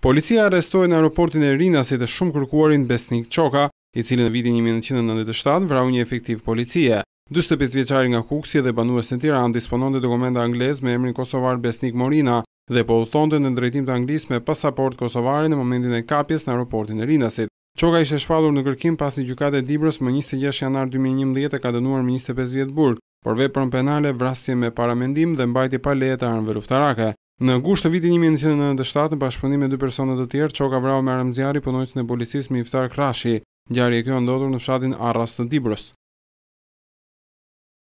Policia arrestoi në aeroportin e Rinasit të shumë kërkuarin Besnik Çoka, i cili në vitin 1997 vrau një efektiv policie. 45 vjeçari nga Kuksi dhe banues në Tiranë dispononte dokumenta anglez me emrin kosovar Besnik Morina dhe po udhtonte në drejtim të Anglisë me pasaportë kosovare në momentin e kapjes në aeroportin e Rinasit. Çoka ishte shpallur në kërkim pas një gjykate e Dibrës më 26 janar 2011 e ka dënuar me 25 vjet burg, por veprën penale vrasje me paramendim dhe mbajtje pa leje të armëve luftarake. Në gusht të vitin 1997, në bashkëpunim me dy persona të tjerë, Çoka Vrau me Aramzjari punojnë në policisë me Iftar Krashi. Ngjarja e kjo ndodhur në fshatin Arras të Dibrës.